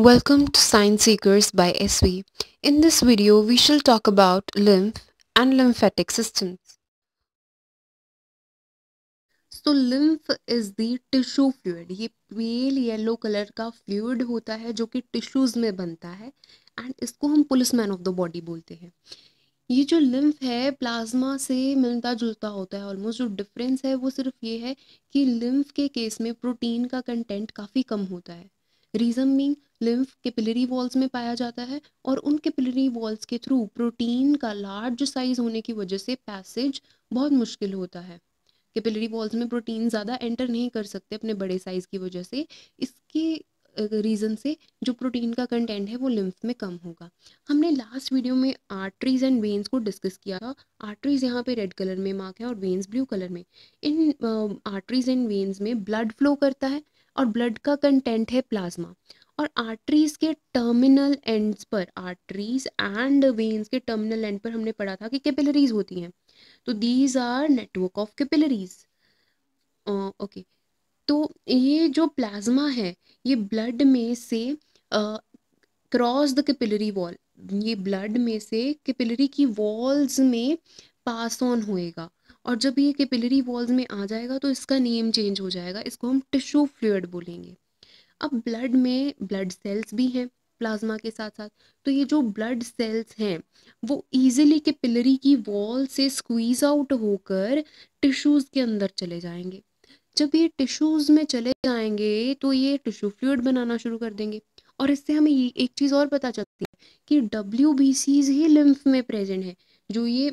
Welcome to Science Seekers by SV. In this video, we shall talk about lymph and lymphatic systems. So, lymph is the tissue fluid. ये pale yellow colour का fluid होता है जो कि tissues में बनता है and इसको हम policeman of the body बोलते हैं ये जो लिम्फ है प्लाज्मा से मिलता जुलता होता है ऑलमोस्ट जो डिफरेंस है वो सिर्फ ये है कि लिम्फ के केस में प्रोटीन का कंटेंट काफ़ी कम होता है reason mean lymph capillary walls में पाया जाता है और उन कैपिलरी वॉल्स के थ्रू प्रोटीन का लार्ज साइज होने की वजह से पैसेज बहुत मुश्किल होता है कैपिलरी वॉल्स में प्रोटीन ज़्यादा एंटर नहीं कर सकते अपने बड़े साइज़ की वजह से इसके रीज़न से जो प्रोटीन का कंटेंट है वो लिम्फ में कम होगा हमने लास्ट वीडियो में आर्टरीज एंड वेन्स को डिस्कस किया था आर्टरीज यहाँ पे रेड कलर में मार्क है और वेन्स ब्लू कलर में इन आर्टरीज एंड वेन्स में ब्लड फ्लो करता है और ब्लड का कंटेंट है प्लाज्मा और आर्टरीज के टर्मिनल एंड्स पर आर्टरीज एंड वेन्स के टर्मिनल एंड पर हमने पढ़ा था कि कैपिलरीज होती हैं तो these are network of capillaries okay तो ये जो प्लाज्मा है ये ब्लड में से क्रॉस द कैपिलरी वॉल ये ब्लड में से कैपिलरी की वॉल्स में पास ऑन होएगा और जब ये कैपिलरी वॉल्स में आ जाएगा तो इसका नेम चेंज हो जाएगा इसको हम टिश्यू फ्लूड बोलेंगे अब ब्लड में ब्लड सेल्स भी हैं प्लाज्मा के साथ साथ तो ये जो ब्लड सेल्स हैं वो ईजिली पिलरी की वॉल से स्क्वीज आउट होकर टिश्यूज़ के अंदर चले जाएंगे जब ये टिश्यूज़ में चले जाएंगे तो ये टिश्यू फ्लूड बनाना शुरू कर देंगे और इससे हमें एक चीज़ और पता चलती है कि डब्ल्यू ही लिम्फ में प्रेजेंट है जो ये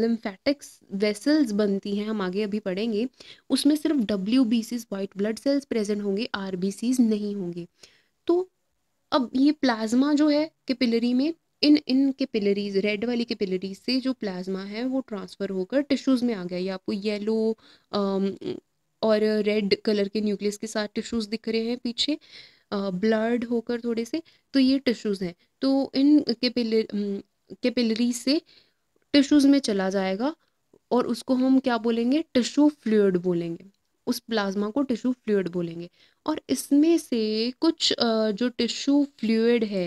लिम्फेटिक्स वेसल्स बनती हैं हम आगे अभी पढ़ेंगे उसमें सिर्फ W B Cs white blood cells present होंगे आर बी सीज नहीं होंगे तो अब ये प्लाज्मा जो है कैपिलरी में इन इन कैपिलरीज रेड वाली कैपिलरीज से जो प्लाज्मा है वो ट्रांसफ़र होकर टिश्यूज़ में आ गया ये आपको येलो um, और रेड कलर के न्यूक्लियस के साथ टिश्यूज़ दिख रहे हैं पीछे ब्लर्ड होकर थोड़े से तो ये टिश्यूज़ हैं तो इन कैपिलरी कैपिलरी um, से टिश्यूज़ में चला जाएगा और उसको हम क्या बोलेंगे टिश्यू फ्लूड बोलेंगे उस प्लाज्मा को टिश्यू फ्लूड बोलेंगे और इसमें से कुछ जो टिश्यू फ्लूड है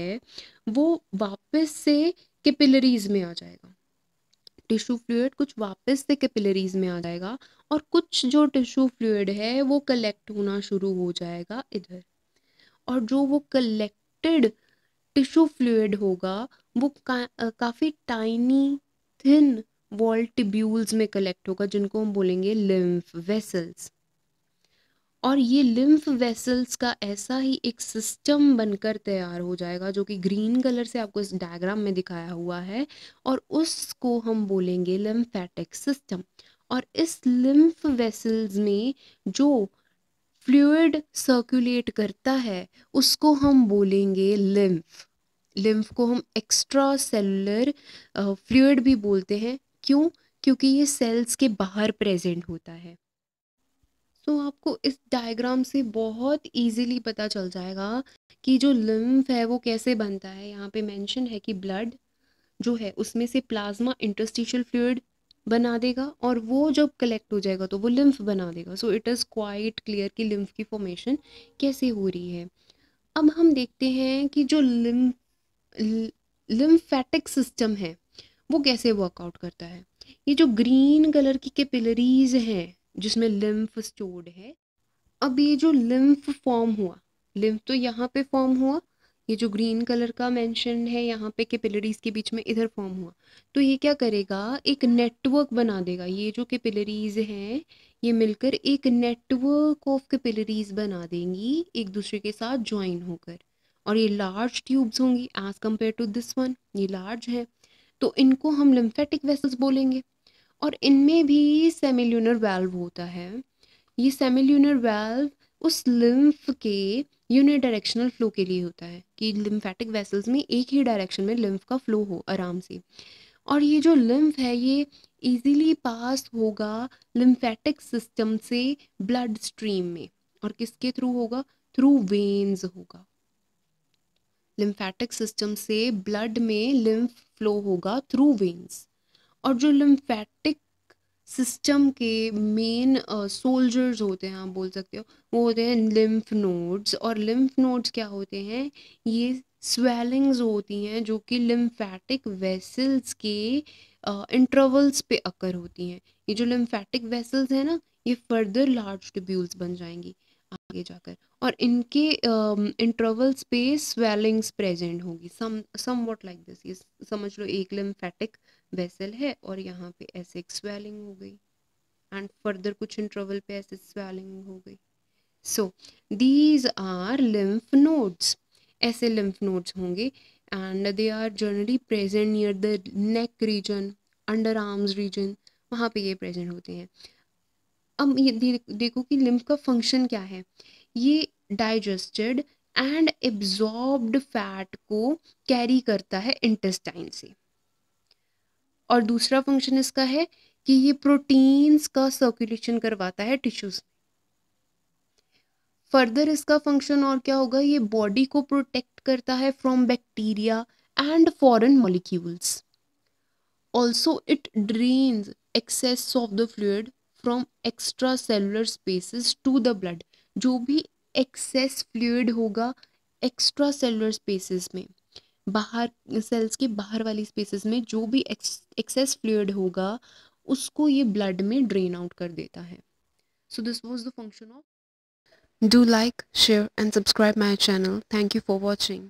वो वापस से कैपिलरीज में आ जाएगा टिश्यू फ्लूड कुछ वापस से कैपिलरीज में आ जाएगा और कुछ जो टिश्यू फ्लूड है वो कलेक्ट होना शुरू हो जाएगा इधर और जो वो कलेक्टेड टिश्यू फ्लूड होगा वो का, काफ़ी टाइनी थिन वॉल टिब्यूल्स में कलेक्ट होगा जिनको हम बोलेंगे लिम्फ वेसल्स और ये लिम्फ वेसल्स का ऐसा ही एक सिस्टम बनकर तैयार हो जाएगा जो कि ग्रीन कलर से आपको इस डायग्राम में दिखाया हुआ है और उसको हम बोलेंगे लिम्फेटिक सिस्टम और इस लिम्फ वेसल्स में जो फ्लूड सर्कुलेट करता है उसको हम बोलेंगे लिम्फ लिम्फ को हम एक्स्ट्रा सेलुलर फ्लूड भी बोलते हैं क्यों क्योंकि ये सेल्स के बाहर प्रेजेंट होता है सो so, आपको इस डायग्राम से बहुत इजीली पता चल जाएगा कि जो लिम्फ है वो कैसे बनता है यहाँ पे मेंशन है कि ब्लड जो है उसमें से प्लाज्मा इंटरस्टिशियल फ्लूड बना देगा और वो जब कलेक्ट हो जाएगा तो वो लिम्फ बना देगा so it is quite clear कि लिम्फ की फॉर्मेशन कैसे हो रही है अब हम देखते हैं कि जो लिम्फ लिम्फेटिक सिस्टम है वो कैसे वर्कआउट करता है ये जो ग्रीन कलर की कैपिलरीज हैं जिसमें लिम्फ स्टोर्ड है अब ये जो लिम्फ फॉर्म हुआ लिम्फ तो यहाँ पे फॉर्म हुआ ये जो ग्रीन कलर का मेंशन है यहाँ पे कैपिलरीज के बीच में इधर फॉर्म हुआ तो ये क्या करेगा एक नेटवर्क बना देगा ये जो कैपिलरीज हैं ये मिलकर एक नेटवर्क ऑफ कैपिलरीज बना देंगी एक दूसरे के साथ ज्वाइन होकर और ये लार्ज ट्यूब्स होंगी as compared to this one ये लार्ज है तो इनको हम लिम्फेटिक वेसल्स बोलेंगे और इनमें भी सेमिल्यूनर वेल्व होता है ये सेमिल्यूनर वेल्व उस लिम्फ के यूनिडायरेक्शनल फ्लो के लिए होता है कि लिम्फेटिक वेसल्स में एक ही डायरेक्शन में लिम्फ का फ्लो हो आराम से और ये जो लिम्फ है ये इजीली पास होगा लिम्फेटिक सिस्टम से ब्लड स्ट्रीम में और किसके थ्रू होगा थ्रू वेन्स होगा लिम्फेटिक सिस्टम से ब्लड में लिम्फ फ्लो होगा थ्रू वेन्स और जो लिम्फेटिक सिस्टम के मेन सोल्जर्स uh, होते हैं आप बोल सकते हो वो होते हैं लिम्फ नोड्स और लिम्फ नोड्स क्या होते हैं ये स्वेलिंग्स होती हैं जो कि लिम्फेटिक वेसल्स के इंटरवल्स uh, पे अकर होती हैं ये जो लिम्फेटिक वेसल्स हैं ना ये फर्दर लार्ज ट्यूब्यूल्स बन जाएंगी आगे जाकर और इनके इंटरवल पे स्वेलिंग्स प्रेजेंट होगी some somewhat like this ये समझ लो एक लिम्फेटिक वेसल है और यहाँ पे ऐसे एक स्वेलिंग हो गई एंड फर्दर कुछ इंटरवल पे ऐसे स्वेलिंग हो गई so these are lymph nodes ऐसे लिम्फ नोड्स होंगे and they are generally present near the neck region under arms region वहाँ पे ये प्रेजेंट होते हैं अब ये देखो कि लिम्फ का फंक्शन क्या है ये डाइजेस्टेड एंड एब्जॉर्ब्ड फैट को कैरी करता है इंटेस्टाइन से और दूसरा फंक्शन इसका है कि ये प्रोटीन्स का सर्कुलेशन करवाता है टिश्यूज फर्दर इसका फंक्शन और क्या होगा ये बॉडी को प्रोटेक्ट करता है from bacteria and foreign molecules also it drains excess of the fluid from extracellular spaces to the blood जो भी एक्सेस फ्लूड होगा एक्स्ट्रा सेलुलर स्पेसिस में बाहर सेल्स के बाहर वाली स्पेसेस में जो भी एक्सेस फ्लूड होगा उसको ये ब्लड में ड्रेन आउट कर देता है so this was the function of do like share and subscribe my channel thank you for watching